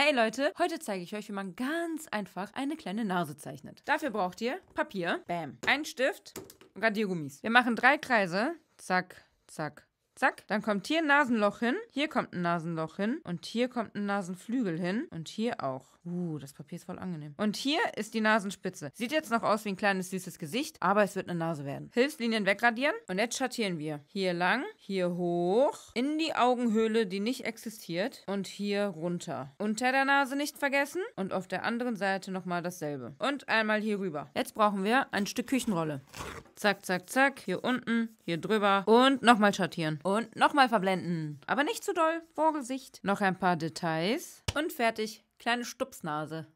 Hey Leute, heute zeige ich euch, wie man ganz einfach eine kleine Nase zeichnet. Dafür braucht ihr Papier, Bam, einen Stift und Radiergummis. Wir machen drei Kreise, zack, zack, zack. Dann kommt hier ein Nasenloch hin, hier kommt ein Nasenloch hin und hier kommt ein Nasenflügel hin und hier auch. Uh, das Papier ist voll angenehm. Und hier ist die Nasenspitze. Sieht jetzt noch aus wie ein kleines süßes Gesicht, aber es wird eine Nase werden. Hilfslinien wegradieren und jetzt schattieren wir. Hier lang, hier hoch, in die Augenhöhle, die nicht existiert und hier runter. Unter der Nase nicht vergessen und auf der anderen Seite nochmal dasselbe. Und einmal hier rüber. Jetzt brauchen wir ein Stück Küchenrolle. Zack, zack, zack. Hier unten, hier drüber. Und nochmal schattieren. Und nochmal verblenden. Aber nicht zu doll. Vorgesicht. Noch ein paar Details. Und fertig. Kleine Stupsnase.